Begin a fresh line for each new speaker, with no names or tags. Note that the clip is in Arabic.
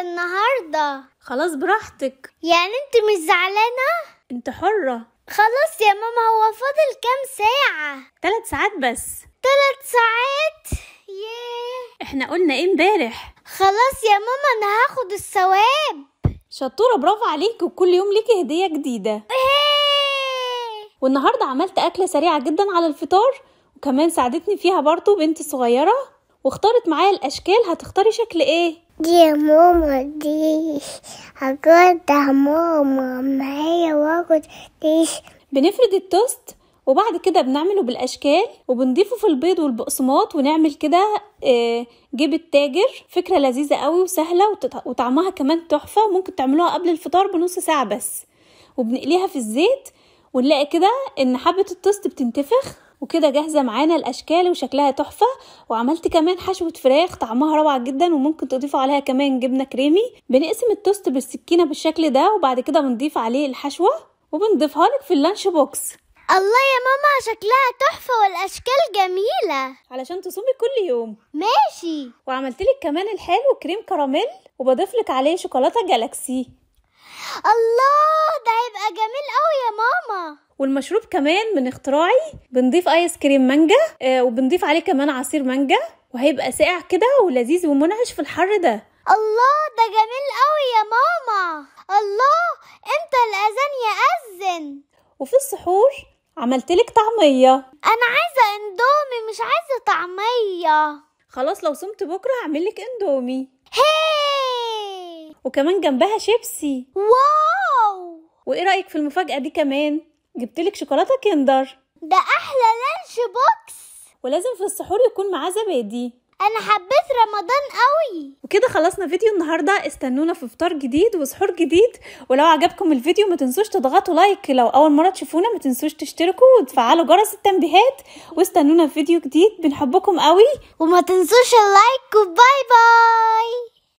أفطر النهاردة خلاص براحتك يعني أنت مش زعلانة؟ أنت حرة خلاص يا ماما هو فاضل كام ساعة؟ تلات ساعات بس تلات ساعات؟ ياه احنا قلنا ايه امبارح؟ خلاص يا ماما أنا هاخد الثواب شطورة برافو عليكي وكل يوم ليكي هدية جديدة إيه. والنهاردة عملت أكلة سريعة جدا على الفطار وكمان ساعدتني فيها برضو بنتي الصغيرة واختارت معايا الأشكال هتختاري شكل إيه؟ دي يا ماما دي هجدها ماما معايا واخد دي بنفرد التوست وبعد كده بنعمله بالاشكال وبنضيفه في البيض والبقسماط ونعمل كده آه، جيب التاجر فكره لذيذه قوي وسهله وطعمها كمان تحفه وممكن تعملوها قبل الفطار بنص ساعه بس وبنقليها في الزيت ونلاقي كده ان حبه التوست بتنتفخ وكده جاهزة معانا الأشكال وشكلها تحفة وعملت كمان حشوة فراخ طعمها روعة جدا وممكن تضيفوا عليها كمان جبنة كريمي بنقسم التوست بالسكينة بالشكل ده وبعد كده بنضيف عليه الحشوة وبنضيفها لك في اللانش بوكس الله يا ماما شكلها تحفة والأشكال جميلة علشان تصومي كل يوم ماشي وعملت لك كمان الحلو كريم كراميل وبضيف لك عليه شوكولاتة جالاكسي الله ده هيبقى والمشروب كمان من اختراعي بنضيف ايس كريم مانجا آه وبنضيف عليه كمان عصير مانجا وهيبقى ساقع كده ولذيذ ومنعش في الحر ده الله ده جميل قوي يا ماما الله امتى الاذان ياذن وفي السحور عملت لك طعميه انا عايزه اندومي مش عايزه طعميه خلاص لو صمت بكره هعمل لك اندومي هي وكمان جنبها شيبسي واو وايه رايك في المفاجاه دي كمان جبتلك شوكولاته كندر ده احلى لانش بوكس ولازم في السحور يكون معاه زبادي انا حبيت رمضان قوي وكده خلصنا فيديو النهارده استنونا في فطار جديد وسحور جديد ولو عجبكم الفيديو ما تنسوش تضغطوا لايك لو اول مره تشوفونا ما تنسوش تشتركوا وتفعلوا جرس التنبيهات واستنونا في فيديو جديد بنحبكم قوي وما تنسوش اللايك وباي باي